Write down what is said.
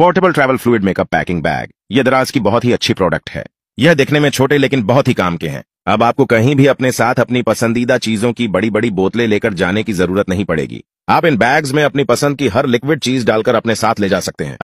portable travel fluid makeup packing bag ये दराज की बहुत ही अच्छी प्रोडक्ट है यह दिखने में छोटे लेकिन बहुत ही काम के हैं अब आपको कहीं भी अपने साथ अपनी पसंदीदा चीजों की बड़ी बड़ी बोतलें लेकर जाने की जरूरत नहीं पड़ेगी आप इन बैग्स में अपनी पसंद की हर लिक्विड चीज डालकर अपने साथ ले जा सकते हैं